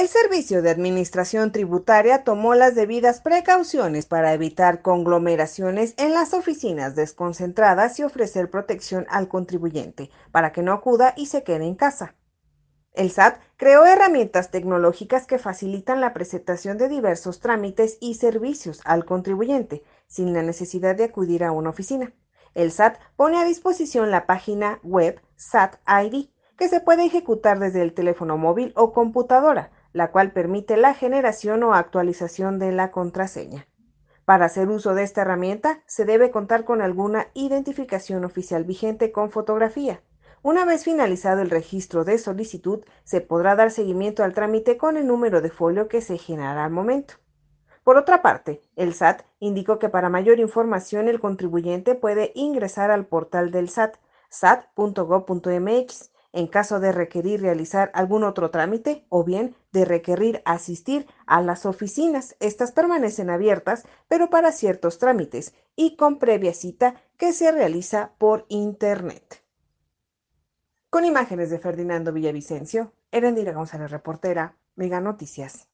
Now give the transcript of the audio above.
El Servicio de Administración Tributaria tomó las debidas precauciones para evitar conglomeraciones en las oficinas desconcentradas y ofrecer protección al contribuyente para que no acuda y se quede en casa. El SAT creó herramientas tecnológicas que facilitan la presentación de diversos trámites y servicios al contribuyente sin la necesidad de acudir a una oficina. El SAT pone a disposición la página web SAT ID, que se puede ejecutar desde el teléfono móvil o computadora, la cual permite la generación o actualización de la contraseña. Para hacer uso de esta herramienta, se debe contar con alguna identificación oficial vigente con fotografía. Una vez finalizado el registro de solicitud, se podrá dar seguimiento al trámite con el número de folio que se generará al momento. Por otra parte, el SAT indicó que para mayor información el contribuyente puede ingresar al portal del SAT, sat.gov.mx, en caso de requerir realizar algún otro trámite o bien de requerir asistir a las oficinas. Estas permanecen abiertas, pero para ciertos trámites y con previa cita que se realiza por Internet. Con imágenes de Ferdinando Villavicencio, Erendira González, reportera, Mega Noticias.